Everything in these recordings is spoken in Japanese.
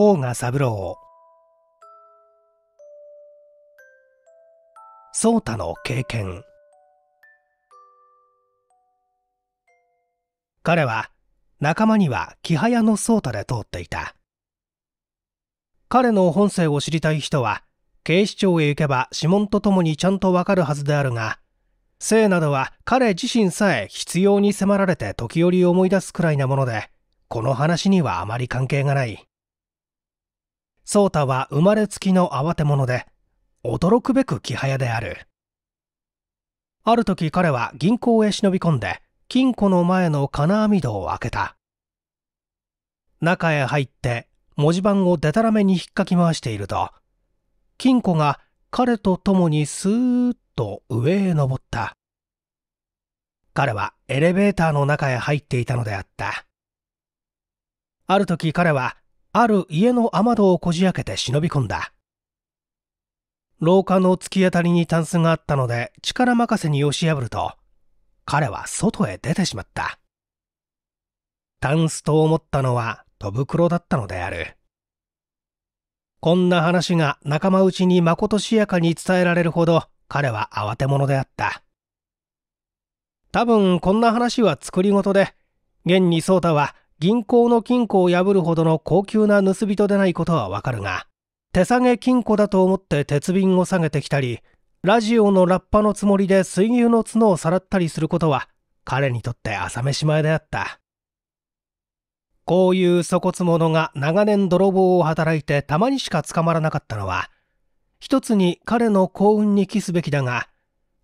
甲賀三郎颯太の経験彼は仲間には気早の颯太で通っていた彼の本性を知りたい人は警視庁へ行けば指紋とともにちゃんとわかるはずであるが性などは彼自身さえ必要に迫られて時折思い出すくらいなものでこの話にはあまり関係がないソータは生まれつきの慌て者で、驚くべく気早である。ある時彼は銀行へ忍び込んで、金庫の前の金網戸を開けた。中へ入って文字盤をでたらめに引っかき回していると、金庫が彼と共にスーッと上へ登った。彼はエレベーターの中へ入っていたのであった。ある時彼はある家の雨戸をこじ開けて忍び込んだ。廊下の突き当たりにタンスがあったので力任せに押し破ると、彼は外へ出てしまった。タンスと思ったのは戸袋だったのである。こんな話が仲間内にまことしやかに伝えられるほど彼は慌て者であった。多分こんな話は作り事で、現に蒼太は銀行の金庫を破るほどの高級な盗人でないことはわかるが、手提げ金庫だと思って鉄瓶を下げてきたり、ラジオのラッパのつもりで水牛の角をさらったりすることは、彼にとって朝飯前であった。こういう粗骨者が長年泥棒を働いてたまにしか捕まらなかったのは、一つに彼の幸運に期すべきだが、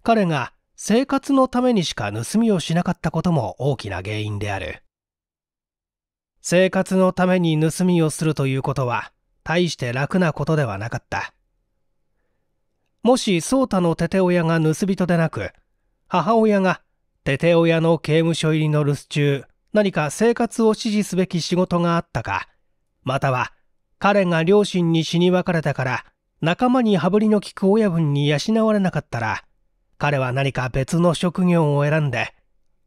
彼が生活のためにしか盗みをしなかったことも大きな原因である。生活のために盗みをするということは、大して楽なことではなかった。もし、宗太のテテ親が盗人でなく、母親がテテ親の刑務所入りの留守中、何か生活を支持すべき仕事があったか、または、彼が両親に死に別れたから、仲間に羽振りの利く親分に養われなかったら、彼は何か別の職業を選んで、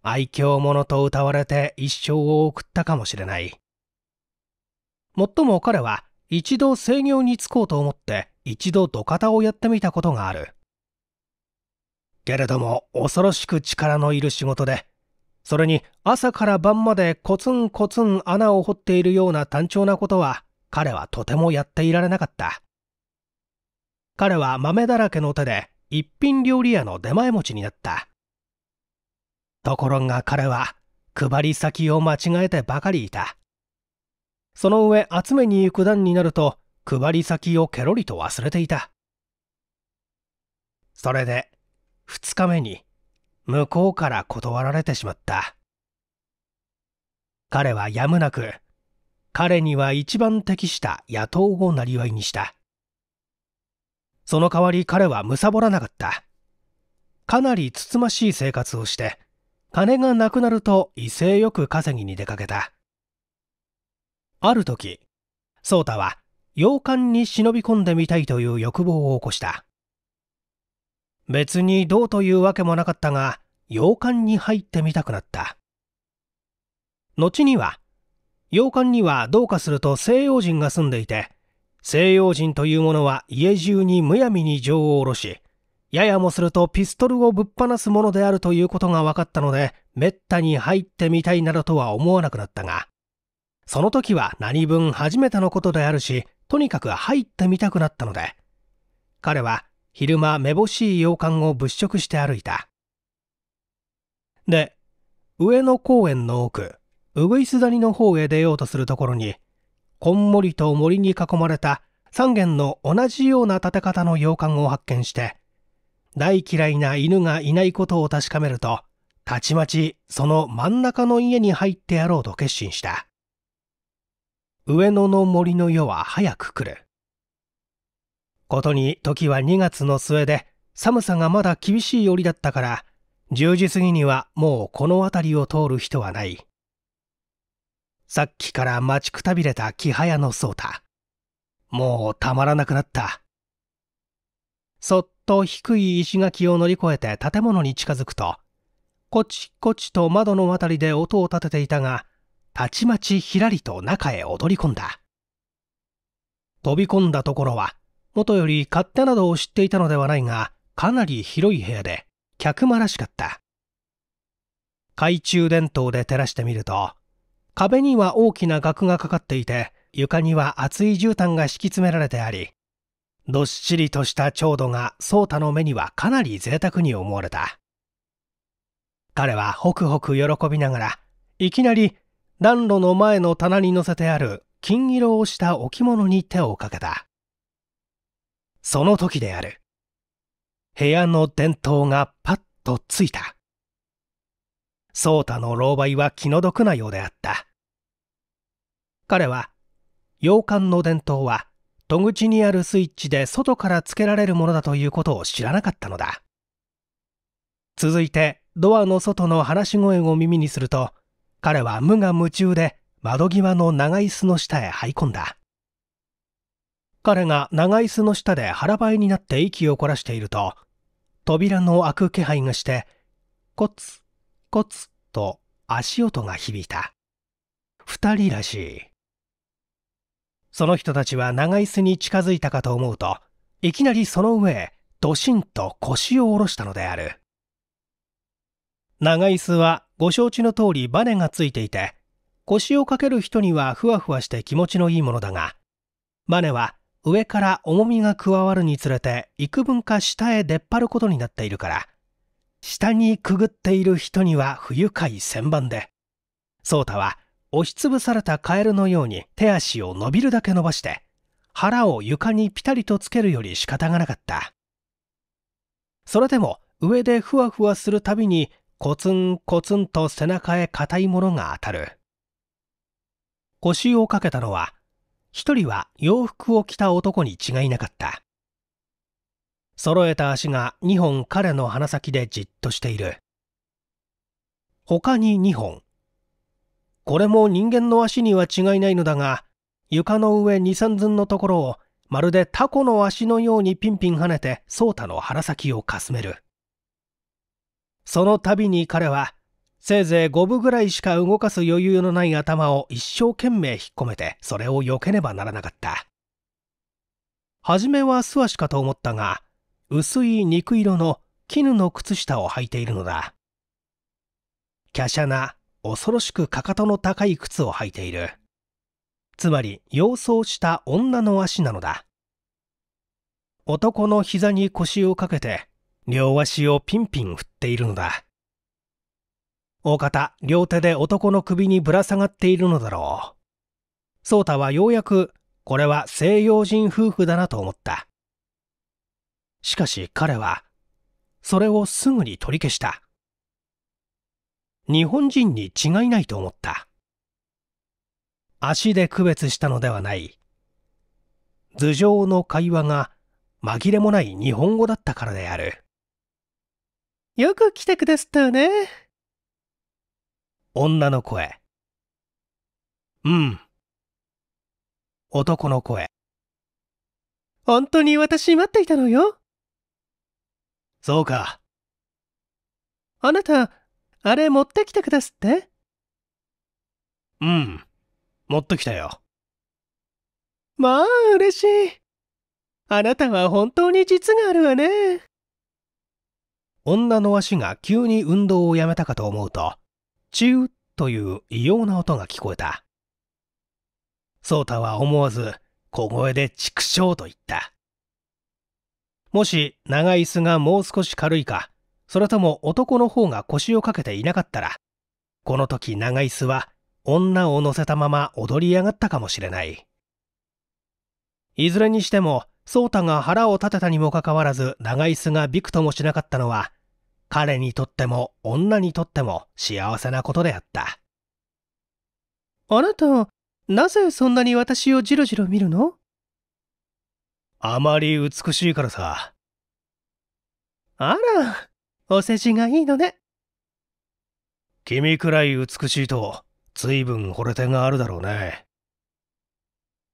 愛嬌者と歌われて一生を送ったかもしれない。もっとも彼は一度制御に就こうと思って一度土方をやってみたことがある。けれども恐ろしく力のいる仕事で、それに朝から晩までコツンコツン穴を掘っているような単調なことは彼はとてもやっていられなかった。彼は豆だらけの手で一品料理屋の出前持ちになった。ところが彼は配り先を間違えてばかりいたその上集めに行く段になると配り先をケロリと忘れていたそれで2日目に向こうから断られてしまった彼はやむなく彼には一番適した野党をなりわいにしたその代わり彼はむさぼらなかったかなりつつましい生活をして金がなくなると威勢よく稼ぎに出かけた。ある時、ソ太は洋館に忍び込んでみたいという欲望を起こした。別にどうというわけもなかったが、洋館に入ってみたくなった。後には、洋館にはどうかすると西洋人が住んでいて、西洋人というものは家中にむやみに情を下ろし、ややもするとピストルをぶっ放すものであるということが分かったので、めったに入ってみたいなどとは思わなくなったが、その時は何分初めてのことであるし、とにかく入ってみたくなったので、彼は昼間めぼしい洋館を物色して歩いた。で、上野公園の奥、うぐいす谷の方へ出ようとするところに、こんもりと森に囲まれた3軒の同じような建て方の洋館を発見して、大嫌いな犬がいないことを確かめると、たちまちその真ん中の家に入ってやろうと決心した。上野の森の夜は早く来る。ことに時は2月の末で寒さがまだ厳しい折だったから10時過ぎにはもうこの辺りを通る人はない。さっきから待ちくたびれた木早の颯太。もうたまらなくなった。そっと低い石垣を乗り越えて建物に近づくと、こちこちと窓の辺りで音を立てていたが、たちまちひらりと中へ踊り込んだ。飛び込んだところは、もとより勝手などを知っていたのではないが、かなり広い部屋で、客間らしかった。懐中電灯で照らしてみると、壁には大きな額がかかっていて、床には厚い絨毯が敷き詰められてあり、どっしりとした長度が蒼太の目にはかなり贅沢に思われた。彼はホクホク喜びながら、いきなり暖炉の前の棚に乗せてある金色をした置物に手をかけた。その時である。部屋の電灯がパッとついた。蒼太の狼狽は気の毒なようであった。彼は、洋館の伝統は戸口にあるスイッチで外から付けられるものだということを知らなかったのだ続いてドアの外の話し声を耳にすると彼は無我夢中で窓際の長椅子の下へ這い込んだ彼が長椅子の下で腹ばいになって息を凝らしていると扉の開く気配がしてコツコツと足音が響いた2人らしいその人たちは長椅子に近づいたかと思うと、いきなりその上へ、ドしんと腰を下ろしたのである。長椅子はご承知の通りバネがついていて、腰をかける人にはふわふわして気持ちのいいものだが、バネは上から重みが加わるにつれて幾分か下へ出っ張ることになっているから、下にくぐっている人には不愉快千番で、ソータは押しつぶされたカエルのように手足を伸びるだけ伸ばして腹を床にピタリとつけるより仕方がなかったそれでも上でふわふわするたびにコツンコツンと背中へ硬いものが当たる腰をかけたのは一人は洋服を着た男に違いなかった揃えた足が2本彼の鼻先でじっとしている他に2本これも人間の足には違いないのだが、床の上二3寸のところを、まるでタコの足のようにピンピン跳ねて、ソータの腹先をかすめる。その度に彼は、せいぜい5分ぐらいしか動かす余裕のない頭を一生懸命引っ込めて、それを避けねばならなかった。初めは素足かと思ったが、薄い肉色の絹の靴下を履いているのだ。華奢な恐ろしくかかとの高い靴を履いているつまり様相した女の足なのだ男の膝に腰をかけて両足をピンピン振っているのだ大方両手で男の首にぶら下がっているのだろう颯太はようやくこれは西洋人夫婦だなと思ったしかし彼はそれをすぐに取り消した日本人に違いないと思った。足で区別したのではない。頭上の会話が紛れもない日本語だったからである。よく来てくださったよね。女の声。うん。男の声。本当に私待っていたのよ。そうか。あなた、あれ持ってきてくだすってうん、持ってきたよ。まあ、嬉しい。あなたは本当に実があるわね。女の足が急に運動をやめたかと思うと、チューという異様な音が聞こえた。ソータは思わず小声で畜生と言った。もし長椅子がもう少し軽いか、それとも男の方が腰をかけていなかったら、この時長椅子は女を乗せたまま踊り上がったかもしれない。いずれにしても、ソータが腹を立てたにもかかわらず長椅子がびくともしなかったのは、彼にとっても女にとっても幸せなことであった。あなた、なぜそんなに私をじろじろ見るのあまり美しいからさ。あら、お世辞がいいのね。君くらい美しいと、随分惚れ手があるだろうね。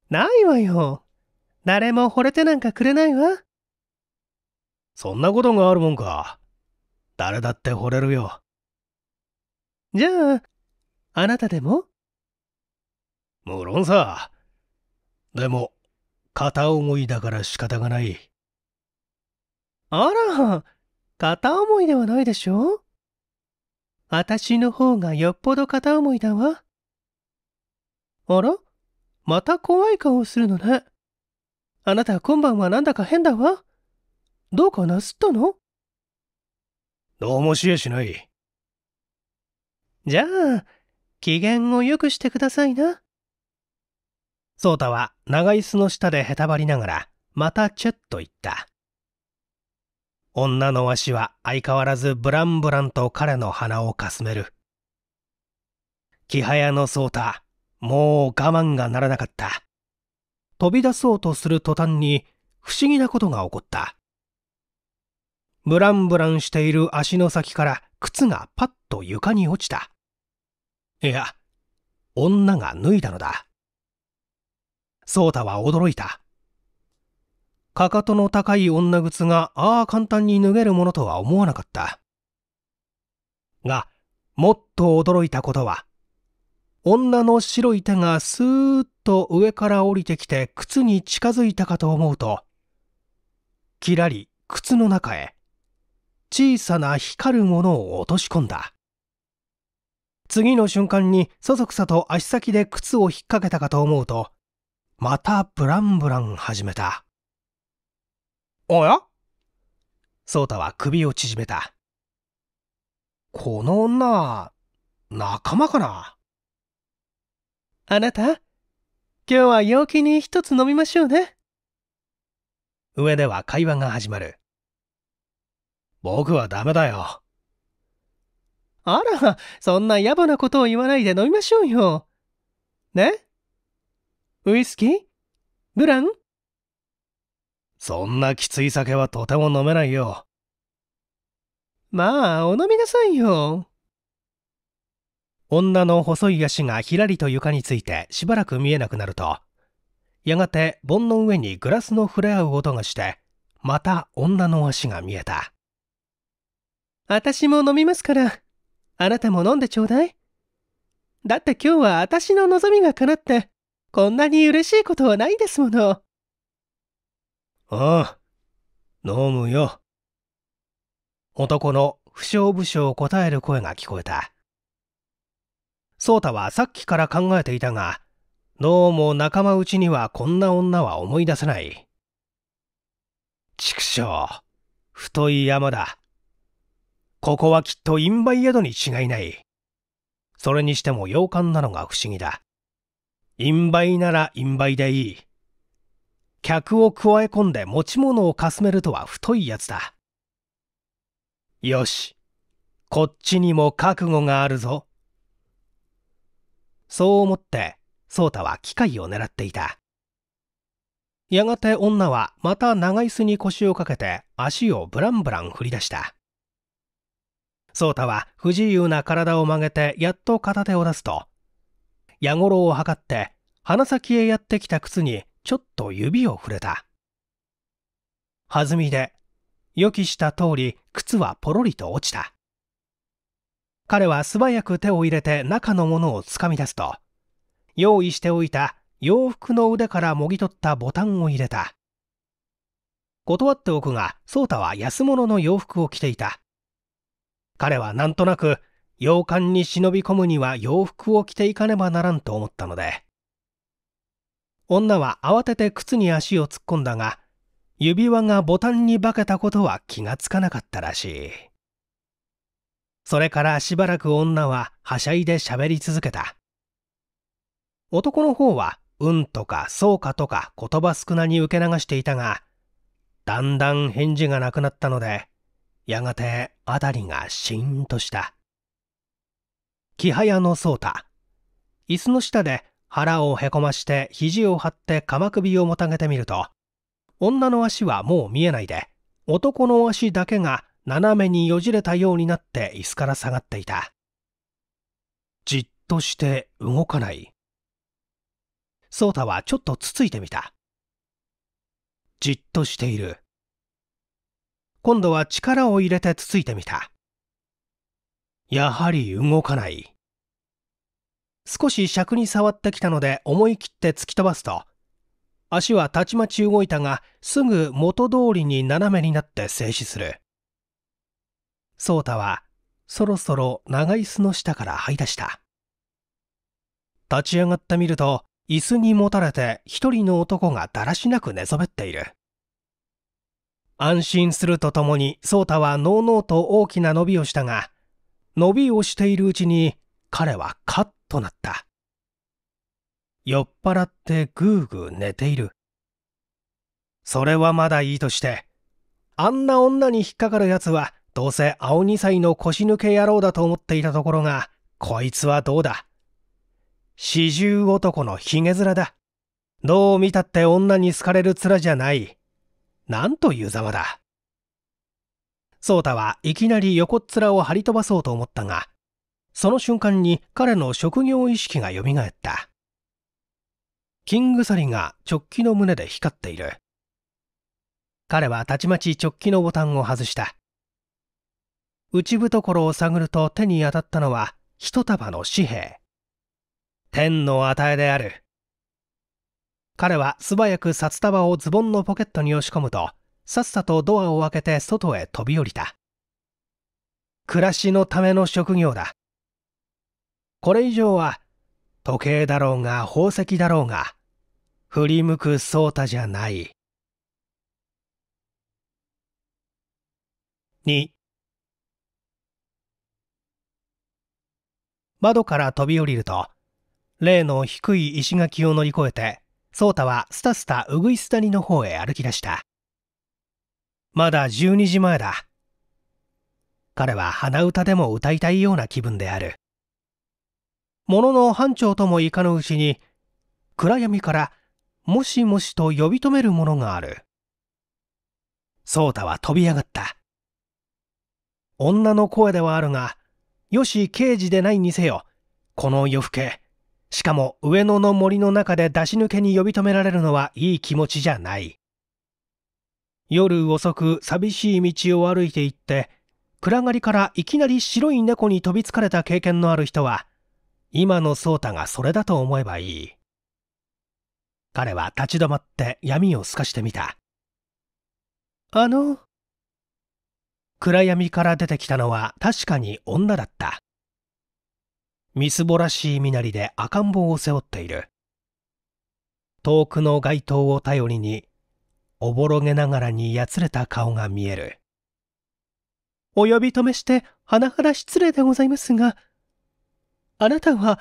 ないわよ。誰も惚れてなんかくれないわ。そんなことがあるもんか。誰だって惚れるよ。じゃあ、あなたでも無論さ。でも、片思いだから仕方がない。あら、片思いではないでしょ私の方がよっぽど片思いだわ。あらまた怖い顔をするのね。あなた今晩はなんだか変だわ。どうかなすったのどうもしやしない。じゃあ、機嫌を良くしてくださいな。ソータは長椅子の下でへたばりながら、またチェッと言った。女の足は相変わらずブランブランと彼の鼻をかすめる。木早の蒼太、もう我慢がならなかった。飛び出そうとする途端に不思議なことが起こった。ブランブランしている足の先から靴がパッと床に落ちた。いや、女が脱いだのだ。蒼太は驚いた。かかとの高い女靴がああ簡単に脱げるものとは思わなかった。が、もっと驚いたことは、女の白い手がスーッと上から降りてきて靴に近づいたかと思うと、きらり靴の中へ小さな光るものを落とし込んだ。次の瞬間にそそくさと足先で靴を引っ掛けたかと思うと、またブランブラン始めた。おやソータは首を縮めた。この女は、仲間かなあなた、今日は陽気に一つ飲みましょうね。上では会話が始まる。僕はダメだよ。あら、そんな野暮なことを言わないで飲みましょうよ。ねウイスキーブランそんなきつい酒はとても飲めないよ。まあ、お飲みなさいよ。女の細い足がひらりと床についてしばらく見えなくなると、やがて盆の上にグラスの触れ合う音がして、また女の足が見えた。私も飲みますから、あなたも飲んでちょうだい。だって今日は私の望みが叶って、こんなに嬉しいことはないですもの。ああ、飲むよ。男の不祥不を答える声が聞こえた。蒼太はさっきから考えていたが、どうも仲間内にはこんな女は思い出せない。畜生、太い山だ。ここはきっとインバイ宿に違いない。それにしても洋館なのが不思議だ。インバイならインバイでいい。客をくわえ込んで持ち物をかすめるとは太いやつだ。よし、こっちにも覚悟があるぞ。そう思って、ソ太は機械を狙っていた。やがて女はまた長椅子に腰をかけて足をブランブラン振り出した。ソ太は不自由な体を曲げてやっと片手を出すと、矢ろを測って鼻先へやってきた靴にちょっと指を触れた。弾みで、予期した通り靴はポロリと落ちた。彼は素早く手を入れて中のものをつかみ出すと、用意しておいた洋服の腕からもぎ取ったボタンを入れた。断っておくが、ソータは安物の洋服を着ていた。彼はなんとなく、洋館に忍び込むには洋服を着ていかねばならんと思ったので、女は慌てて靴に足を突っ込んだが指輪がボタンに化けたことは気がつかなかったらしいそれからしばらく女ははしゃいで喋り続けた男の方は「うん」とか「そうか」とか言葉少なに受け流していたがだんだん返事がなくなったのでやがて辺りがしーンとした木早の颯太椅子の下で腹をへこまして肘を張って鎌首をもたげてみると、女の足はもう見えないで、男の足だけが斜めによじれたようになって椅子から下がっていた。じっとして動かない。ソ太はちょっとつついてみた。じっとしている。今度は力を入れてつついてみた。やはり動かない。少し尺に触ってきたので思い切って突き飛ばすと、足はたちまち動いたが、すぐ元通りに斜めになって静止する。ソ太は、そろそろ長椅子の下から這い出した。立ち上がってみると、椅子にもたれて一人の男がだらしなく寝そべっている。安心するとともに、ソ太はのうのうと大きな伸びをしたが、伸びをしているうちに、彼はカッとなった。酔っ払ってぐーぐー寝ている。それはまだいいとして、あんな女に引っかかる奴は、どうせ青2歳の腰抜け野郎だと思っていたところが、こいつはどうだ。四十男のヒゲ面だ。どう見たって女に好かれる面じゃない。なんというざまだ。ソ太はいきなり横っ面を張り飛ばそうと思ったが、その瞬間に彼の職業意識が蘇った。金鎖が直帰の胸で光っている。彼はたちまち直帰のボタンを外した。内懐を探ると手に当たったのは一束の紙幣。天の与えである。彼は素早く札束をズボンのポケットに押し込むと、さっさとドアを開けて外へ飛び降りた。暮らしのための職業だ。これ以上は時計だろうが宝石だろうが振り向く颯太じゃない2窓から飛び降りると例の低い石垣を乗り越えて颯太はスタスタうぐいす谷の方へ歩き出したまだ12時前だ彼は鼻歌でも歌いたいような気分であるものの班長ともいかぬうちに、暗闇から、もしもしと呼び止めるものがある。蒼太は飛び上がった。女の声ではあるが、よし刑事でないにせよ、この夜更け、しかも上野の森の中で出し抜けに呼び止められるのはいい気持ちじゃない。夜遅く寂しい道を歩いていって、暗がりからいきなり白い猫に飛びつかれた経験のある人は、今の蒼太がそれだと思えばいい。彼は立ち止まって闇を透かしてみた。あの。暗闇から出てきたのは確かに女だった。みすぼらしい身なりで赤ん坊を背負っている。遠くの街灯を頼りに、おぼろげながらにやつれた顔が見える。お呼び止めして、はなはだ失礼でございますが、あなたは、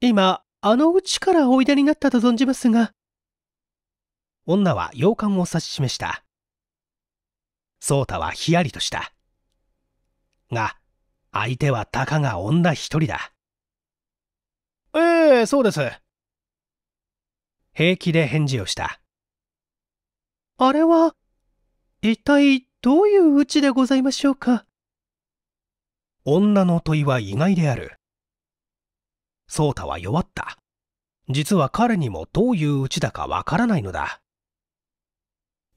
今、あのうちからおいでになったと存じますが。女は洋館を指し示した。宗太はひやりとした。が、相手はたかが女一人だ。ええー、そうです。平気で返事をした。あれは、一体どういううちでございましょうか女の問いは意外である。ソータは弱った。実は彼にもどういううちだかわからないのだ。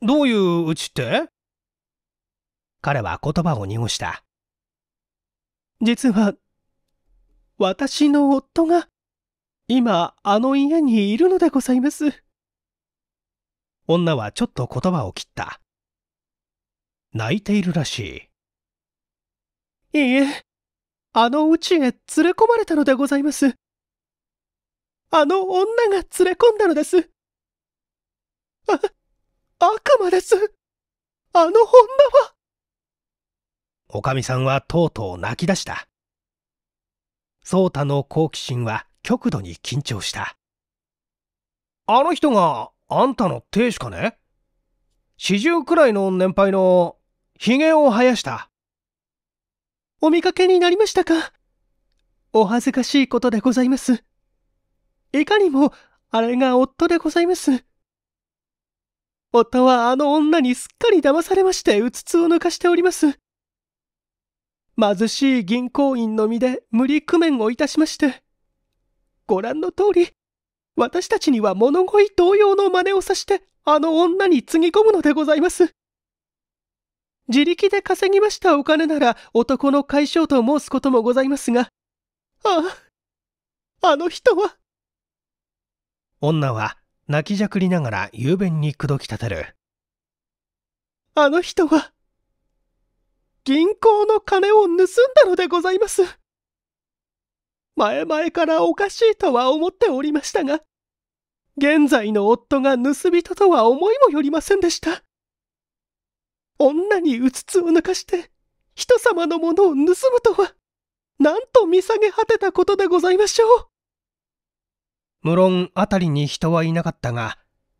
どういううちって彼は言葉を濁した。実は、私の夫が、今、あの家にいるのでございます。女はちょっと言葉を切った。泣いているらしい。いいえ、あの家へ連れ込まれたのでございます。あの女が連れ込んだのです。あ、悪魔です。あの女は。おかみさんはとうとう泣き出した。ソ太の好奇心は極度に緊張した。あの人があんたの亭主かね四十くらいの年配のひげを生やした。お見かけになりましたかお恥ずかしいことでございます。いかにも、あれが夫でございます。夫はあの女にすっかり騙されまして、うつつを抜かしております。貧しい銀行員の身で無理工面をいたしまして。ご覧の通り、私たちには物乞い同様の真似をさして、あの女につぎ込むのでございます。自力で稼ぎましたお金なら男の解消と申すこともございますが、ああ、あの人は、女は泣きじゃくりながら雄弁に口説き立てる。あの人は、銀行の金を盗んだのでございます。前々からおかしいとは思っておりましたが、現在の夫が盗人とは思いもよりませんでした。女にうつつを抜かして、人様のものを盗むとは、なんと見下げ果てたことでございましょう。無論辺りに人はいなかったが、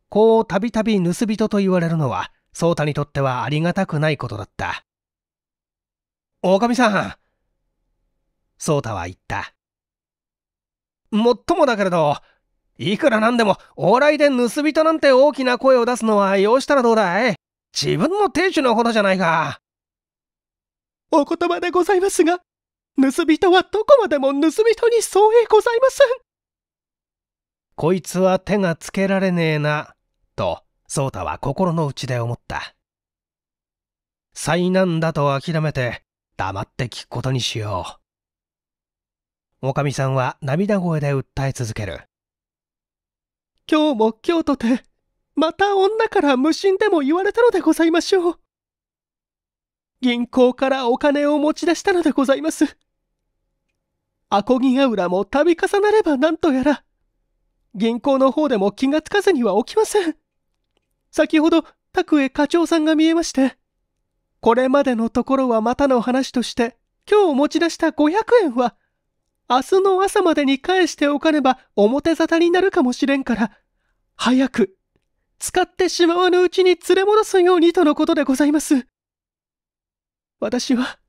こうたびたび盗人と言われるのは、ソ太にとってはありがたくないことだった。おかみさんソ太は言った。もっともだけれど、いくらなんでも往来で盗人なんて大きな声を出すのはよしたらどうだい自分の亭主のことじゃないか。お言葉でございますが、盗人はどこまでも盗人に相違ございません。こいつは手がつけられねえな、と、ソ太は心の内で思った。災難だと諦めて、黙って聞くことにしよう。おかみさんは涙声で訴え続ける。今日も今日とて、また女から無心でも言われたのでございましょう。銀行からお金を持ち出したのでございます。アコギアウラも度重なればなんとやら。銀行の方でも気がつかずには起きません。先ほど、宅へ課長さんが見えまして。これまでのところはまたの話として、今日持ち出した500円は、明日の朝までに返しておかねば表沙汰になるかもしれんから、早く、使ってしまわぬうちに連れ戻すようにとのことでございます。私は、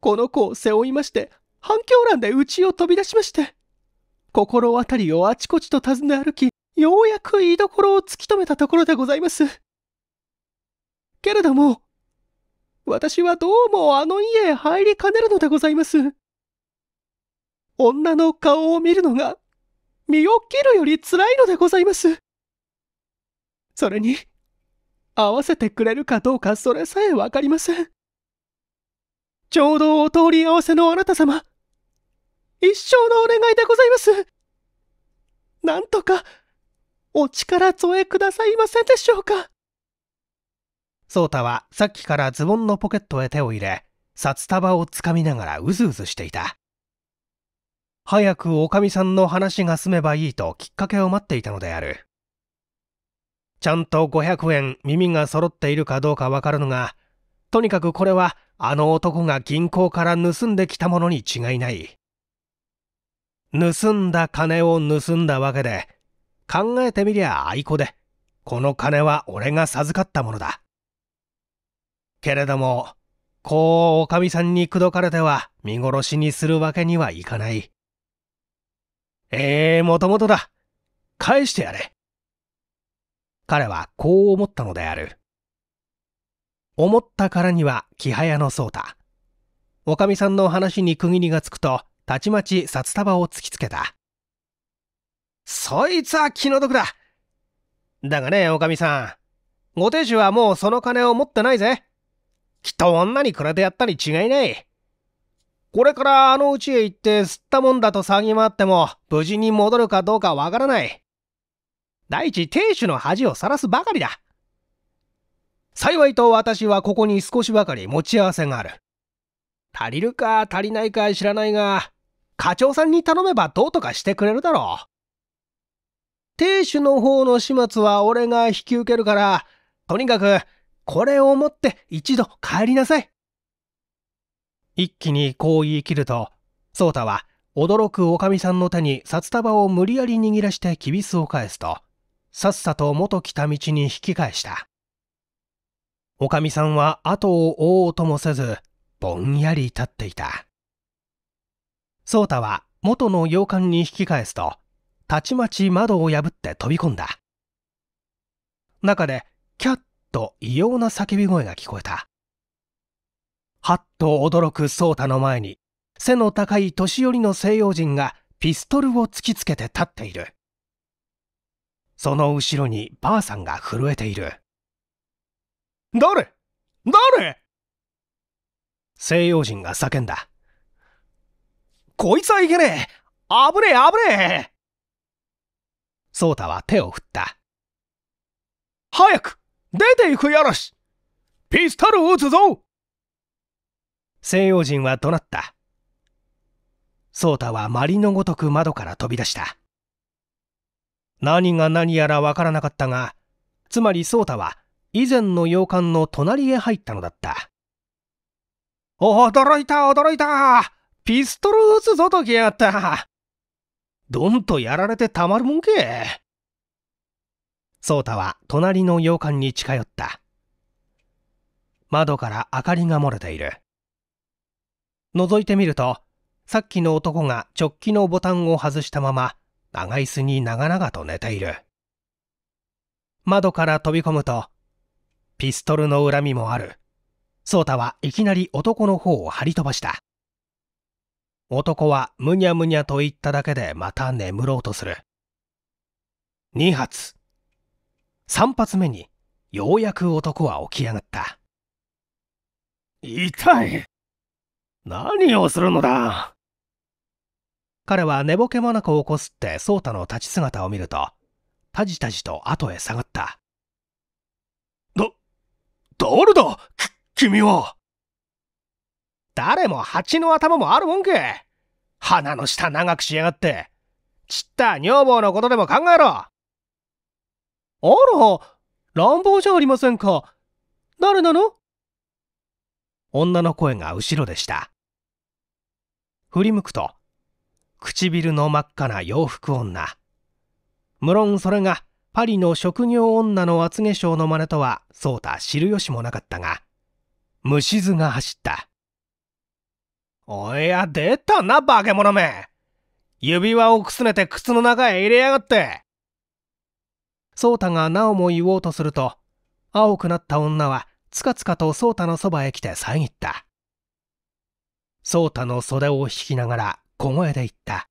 この子を背負いまして、反響欄で家を飛び出しまして。心当たりをあちこちと尋ね歩き、ようやく居所を突き止めたところでございます。けれども、私はどうもあの家へ入りかねるのでございます。女の顔を見るのが、身を切るより辛いのでございます。それに、合わせてくれるかどうかそれさえわかりません。ちょうどお通り合わせのあなた様、一生のお願いでございます。なんとか、お力添えくださいませんでしょうか。ソータはさっきからズボンのポケットへ手を入れ、札束をつかみながらうずうずしていた。早くおかみさんの話が済めばいいときっかけを待っていたのである。ちゃんと500円耳が揃っているかどうかわかるのが、とにかくこれはあの男が銀行から盗んできたものに違いない。盗んだ金を盗んだわけで、考えてみりゃ愛子で、この金は俺が授かったものだ。けれども、こうおかみさんに口説かれては見殺しにするわけにはいかない。ええもともとだ。返してやれ。彼はこう思ったのである。思ったからには気早のそうだ。おかみさんの話に区切りがつくと、たちまち札束を突きつけた。そいつは気の毒だ。だがね、おかみさん。ご亭主はもうその金を持ってないぜ。きっと女にくれてやったに違いない。これからあの家へ行って吸ったもんだと騒ぎ回っても、無事に戻るかどうかわからない。第一、亭主の恥をさらすばかりだ。幸いと私はここに少しばかり持ち合わせがある。足りるか足りないか知らないが、課長さんに頼めばどうとかしてくれるだろう。亭主の方の始末は俺が引き受けるから、とにかく、これを持って一度帰りなさい。一気にこう言い切ると、颯太は驚くおかみさんの手に札束を無理やり握らしてキビスを返すと、さっさと元来た道に引き返した。おかみさんは後を追おうともせず、ぼんやり立っていた。颯太は元の洋館に引き返すと、たちまち窓を破って飛び込んだ。中で、キャッと異様な叫び声が聞こえた。はっと驚く蒼太の前に、背の高い年寄りの西洋人がピストルを突きつけて立っている。その後ろにばあさんが震えている。誰誰西洋人が叫んだ。こいつはいけねえ危ねえ危ねえソ太タは手を振った。早く出ていくやらしピストル撃つぞ西洋人は怒鳴った。ソ太タはまりのごとく窓から飛び出した。何が何やらわからなかったが、つまりソ太タは以前の洋館の隣へ入ったのだった。驚いた驚いたピストル撃つぞときやがった。どんとやられてたまるもんけ。ソータは隣の洋館に近寄った。窓から明かりが漏れている。覗いてみると、さっきの男が直帰のボタンを外したまま、長椅子に長々と寝ている。窓から飛び込むと、ピストルの恨みもある。ソータはいきなり男の方を張り飛ばした。男はむにゃむにゃと言っただけでまた眠ろうとする。2発。3発目にようやく男は起き上がった。痛い。何をするのだ彼は寝ぼけこを起こすって颯太の立ち姿を見ると、たじたじと後へ下がった。だ、誰だ君は誰も蜂の頭もあるもんけ。鼻の下長くしやがって。ちった女房のことでも考えろ。あら、乱暴じゃありませんか。誰なの女の声が後ろでした。振り向くと、唇の真っ赤な洋服女。無論それがパリの職業女の厚化粧の真似とはそうた知る由もなかったが、虫図が走った。おや、出たな、化け物め指輪をくすねて靴の中へ入れやがってソータがなおも言おうとすると、青くなった女は、つかつかとソータのそばへ来て遮った。ソータの袖を引きながら、小声で言った。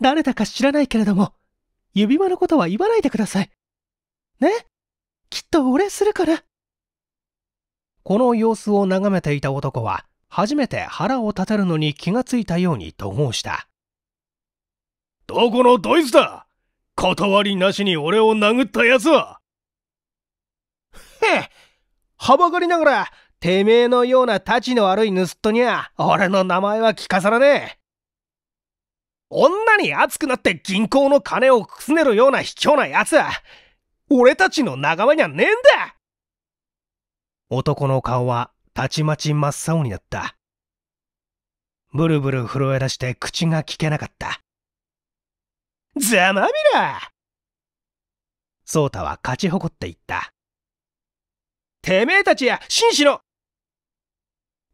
誰だか知らないけれども、指輪のことは言わないでください。ねきっとお礼するから。この様子を眺めていた男は、初めて腹を立てるのに気がついたように怒号した。どこのドイツだ断りなしに俺を殴った奴はへえ、はばかりながら、てめえのような立ちの悪い盗人には、俺の名前は聞かさらねえ。女に熱くなって銀行の金をくすねるような卑怯な奴は、俺たちの仲間にはねえんだ男の顔はたちまち真っ青になった。ブルブル震え出して口が聞けなかった。ざまみらソータは勝ち誇っていった。てめえたちや、紳士の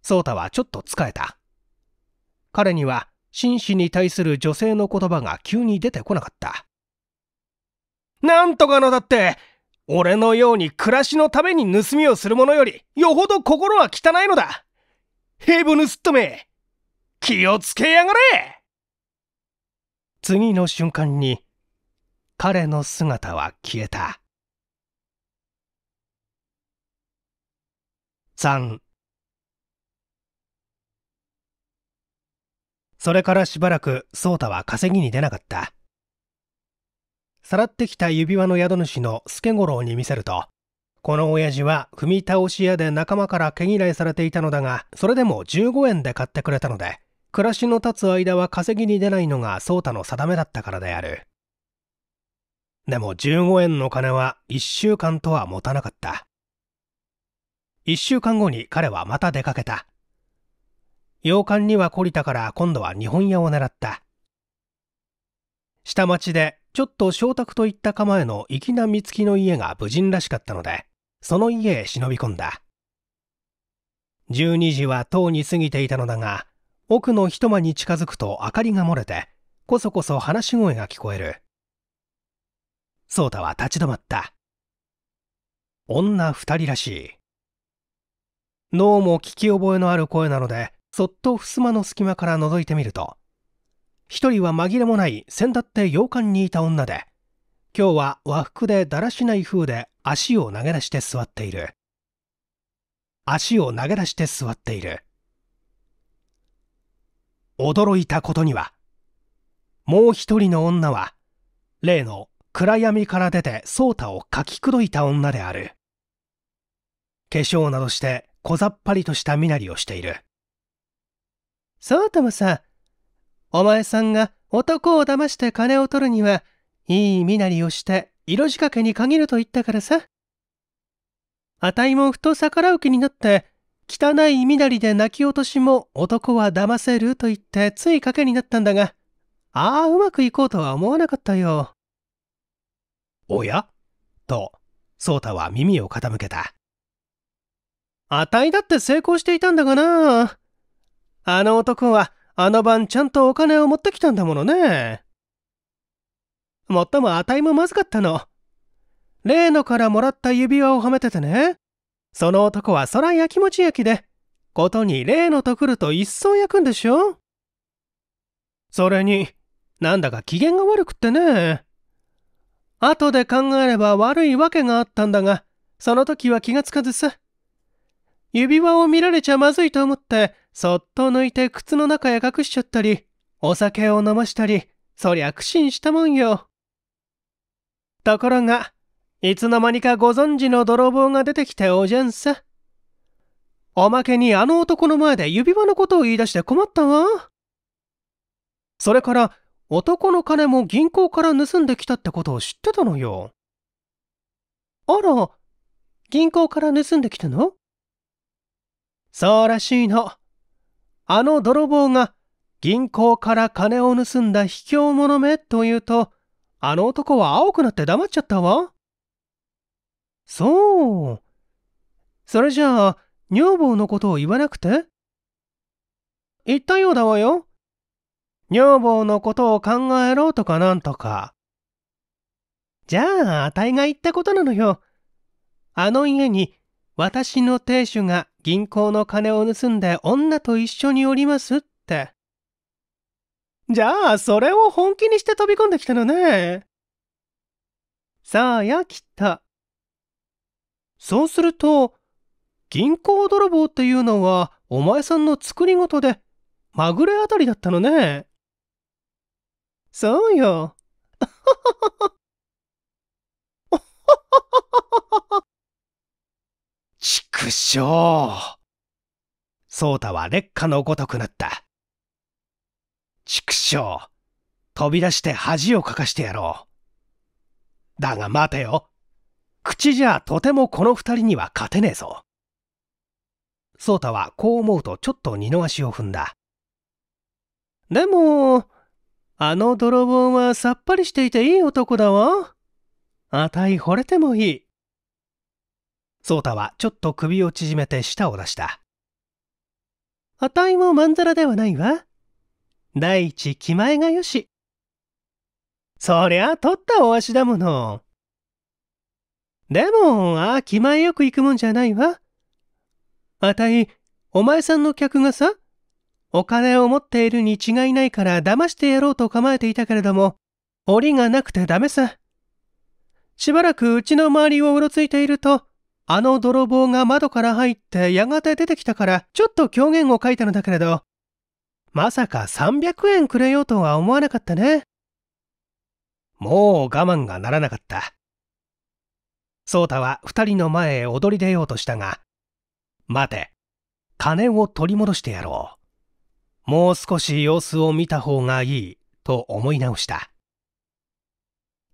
ソータはちょっと疲れた。彼には、紳士に対する女性の言葉が急に出てこなかった。なんとかのだって、俺のように暮らしのために盗みをする者よりよほど心は汚いのだヘブヌスットめ気をつけやがれ次の瞬間に彼の姿は消えた3それからしばらくータは稼ぎに出なかったさらってきた指輪の宿主の助五郎に見せると、この親父は踏み倒し屋で仲間から毛嫌いされていたのだが、それでも15円で買ってくれたので、暮らしの経つ間は稼ぎに出ないのが蒼太の定めだったからである。でも15円の金は1週間とは持たなかった。1週間後に彼はまた出かけた。洋館には懲りたから今度は日本屋を狙った。下町でちょっと小宅といった構えの粋な三月の家が無人らしかったので、その家へ忍び込んだ。12時はとうに過ぎていたのだが、奥の一間に近づくと明かりが漏れて、こそこそ話し声が聞こえる。ソータは立ち止まった。女二人らしい。脳も聞き覚えのある声なので、そっと襖の隙間から覗いてみると、一人は紛れもない先だって洋館にいた女で今日は和服でだらしない風で足を投げ出して座っている足を投げ出して座っている驚いたことにはもう一人の女は例の暗闇から出て颯太をかきくどいた女である化粧などして小ざっぱりとした身なりをしている颯太もさお前さんが男を騙して金を取るには、いい身なりをして色仕掛けに限ると言ったからさ。あたいもふと逆らう気になって、汚い身なりで泣き落としも男は騙せると言ってつい賭けになったんだが、ああ、うまくいこうとは思わなかったよ。おやと、ソータは耳を傾けた。あたいだって成功していたんだがな。あの男はあの晩ちゃんとお金を持ってきたんだものね。もっとも値もまずかったの。例のからもらった指輪をはめててね。その男はそらやきもち焼きで、ことに例のと来ると一層焼くんでしょそれに、なんだか機嫌が悪くってね。後で考えれば悪いわけがあったんだが、その時は気がつかずさ。指輪を見られちゃまずいと思って、そっと抜いて靴の中へ隠しちゃったり、お酒を飲ましたり、そりゃ苦心したもんよ。ところが、いつの間にかご存知の泥棒が出てきておじゃんさ。おまけにあの男の前で指輪のことを言い出して困ったわ。それから、男の金も銀行から盗んできたってことを知ってたのよ。あら、銀行から盗んできたのそうらしいの。あの泥棒が銀行から金を盗んだ卑怯者めと言うと、あの男は青くなって黙っちゃったわ。そう。それじゃあ、女房のことを言わなくて言ったようだわよ。女房のことを考えろとかなんとか。じゃあ、あたいが言ったことなのよ。あの家に私の亭主が銀行の金を盗んで女と一緒におりますって。じゃあ、それを本気にして飛び込んできたのね。さあやきっと。そうすると、銀行泥棒っていうのは、お前さんの作り事で、まぐれあたりだったのね。そうよ。くっしょソータは劣化のごとくなった。畜生。飛び出して恥をかかしてやろう。だが待てよ。口じゃとてもこの二人には勝てねえぞ。ソータはこう思うとちょっと二の足を踏んだ。でも、あの泥棒はさっぱりしていていい男だわ。あたい惚れてもいい。ソ太はちょっと首を縮めて舌を出した。あたいもまんざらではないわ。第一、気前がよし。そりゃ、取ったお足だもの。でも、ああ、気前よく行くもんじゃないわ。あたい、お前さんの客がさ、お金を持っているに違いないから騙してやろうと構えていたけれども、檻がなくてダメさ。しばらくうちの周りをうろついていると、あの泥棒が窓から入ってやがて出てきたから、ちょっと狂言を書いたのだけれど、まさか300円くれようとは思わなかったね。もう我慢がならなかった。ソ太は2人の前へ踊り出ようとしたが、待て、金を取り戻してやろう。もう少し様子を見た方がいい、と思い直した。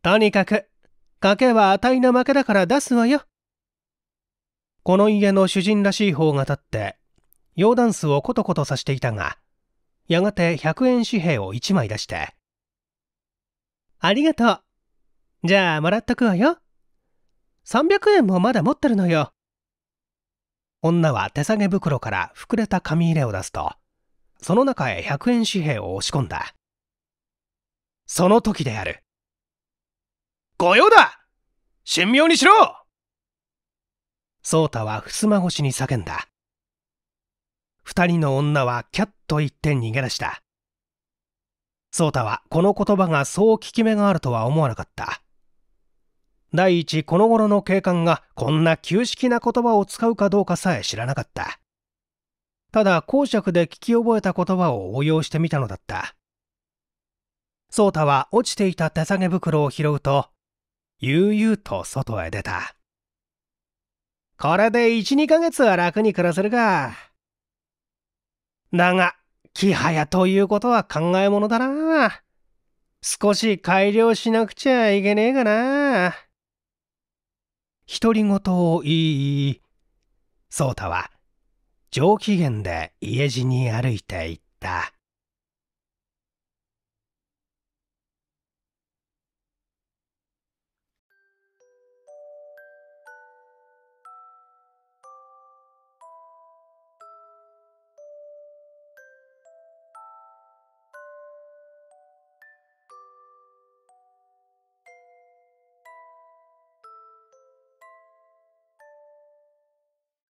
とにかく、賭けはあたいの負けだから出すわよ。この家の主人らしい方が立って、洋ダンスをコトコトさしていたが、やがて100円紙幣を1枚出して、ありがとう。じゃあ、もらっとくわよ。300円もまだ持ってるのよ。女は手提げ袋から膨れた紙入れを出すと、その中へ100円紙幣を押し込んだ。その時である。御用だ神妙にしろ颯太は襖越しに叫んだ。二人の女はキャッと言って逃げ出した。颯太はこの言葉がそう効き目があるとは思わなかった。第一、この頃の警官がこんな旧式な言葉を使うかどうかさえ知らなかった。ただ、公爵で聞き覚えた言葉を応用してみたのだった。颯太は落ちていた手提げ袋を拾うと、悠々と外へ出た。これで1、2ヶ月は楽に暮らせるか。だが、木早ということは考えものだな。少し改良しなくちゃいけねえがな。独り言を言い、蒼太は上機嫌で家路に歩いていった。